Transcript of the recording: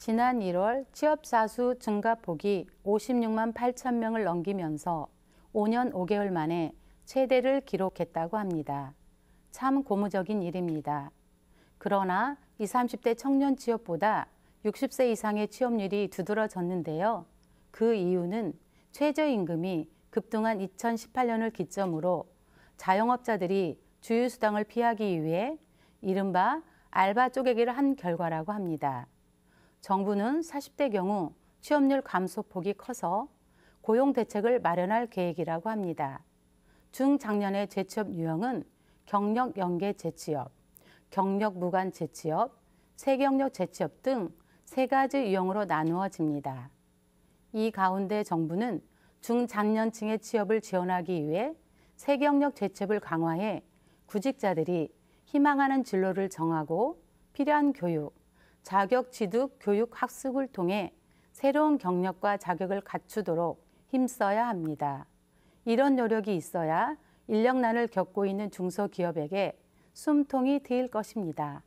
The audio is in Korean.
지난 1월 취업자수 증가폭이 56만 8천 명을 넘기면서 5년 5개월 만에 최대를 기록했다고 합니다. 참 고무적인 일입니다. 그러나 20, 30대 청년 취업보다 60세 이상의 취업률이 두드러졌는데요. 그 이유는 최저임금이 급등한 2018년을 기점으로 자영업자들이 주휴수당을 피하기 위해 이른바 알바 쪼개기를 한 결과라고 합니다. 정부는 40대 경우 취업률 감소폭이 커서 고용 대책을 마련할 계획이라고 합니다. 중장년의 재취업 유형은 경력 연계 재취업, 경력 무관 재취업, 세경력 재취업 등 세 가지 유형으로 나누어집니다. 이 가운데 정부는 중장년층의 취업을 지원하기 위해 세경력 재취업을 강화해 구직자들이 희망하는 진로를 정하고 필요한 교육, 자격 취득 교육 학습을 통해 새로운 경력과 자격을 갖추도록 힘써야 합니다. 이런 노력이 있어야 인력난을 겪고 있는 중소기업에게 숨통이 트일 것입니다.